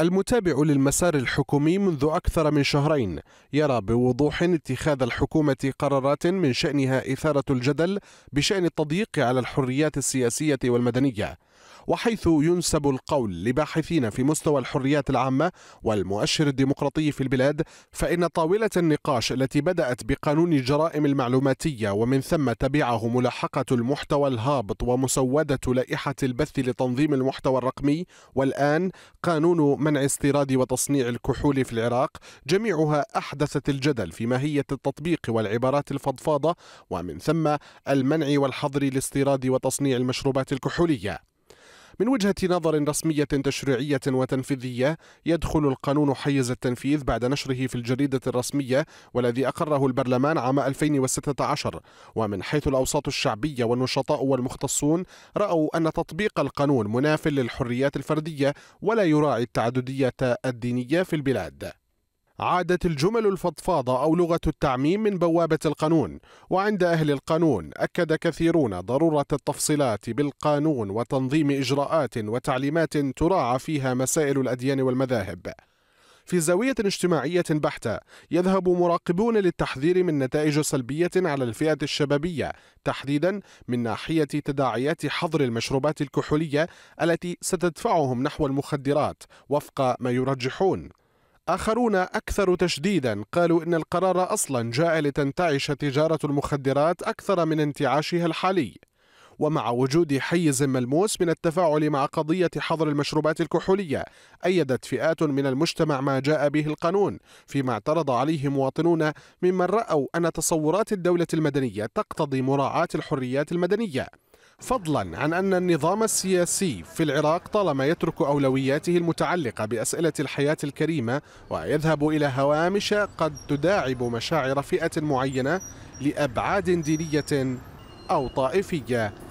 المتابع للمسار الحكومي منذ أكثر من شهرين يرى بوضوح اتخاذ الحكومة قرارات من شأنها إثارة الجدل بشأن التضييق على الحريات السياسية والمدنية وحيث ينسب القول لباحثين في مستوى الحريات العامة والمؤشر الديمقراطي في البلاد فإن طاولة النقاش التي بدأت بقانون الجرائم المعلوماتية ومن ثم تبعه ملاحقة المحتوى الهابط ومسودة لائحة البث لتنظيم المحتوى الرقمي والآن قانون منع استيراد وتصنيع الكحول في العراق جميعها أحدثت الجدل في ماهية التطبيق والعبارات الفضفاضة ومن ثم المنع والحظر لاستيراد وتصنيع المشروبات الكحولية من وجهة نظر رسمية تشريعية وتنفيذية يدخل القانون حيز التنفيذ بعد نشره في الجريدة الرسمية والذي أقره البرلمان عام 2016 ومن حيث الأوساط الشعبية والنشطاء والمختصون رأوا أن تطبيق القانون مناف للحريات الفردية ولا يراعي التعددية الدينية في البلاد عادت الجمل الفضفاضة أو لغة التعميم من بوابة القانون وعند أهل القانون أكد كثيرون ضرورة التفصيلات بالقانون وتنظيم إجراءات وتعليمات تراعى فيها مسائل الأديان والمذاهب في زاوية اجتماعية بحتة يذهب مراقبون للتحذير من نتائج سلبية على الفئة الشبابية تحديدا من ناحية تداعيات حظر المشروبات الكحولية التي ستدفعهم نحو المخدرات وفق ما يرجحون آخرون أكثر تشديدا قالوا إن القرار أصلا جاء لتنتعش تجارة المخدرات أكثر من انتعاشها الحالي ومع وجود حيز ملموس من التفاعل مع قضية حظر المشروبات الكحولية أيدت فئات من المجتمع ما جاء به القانون فيما اعترض عليه مواطنون ممن رأوا أن تصورات الدولة المدنية تقتضي مراعاة الحريات المدنية فضلا عن أن النظام السياسي في العراق طالما يترك أولوياته المتعلقة بأسئلة الحياة الكريمة ويذهب إلى هوامش قد تداعب مشاعر فئة معينة لأبعاد دينية أو طائفية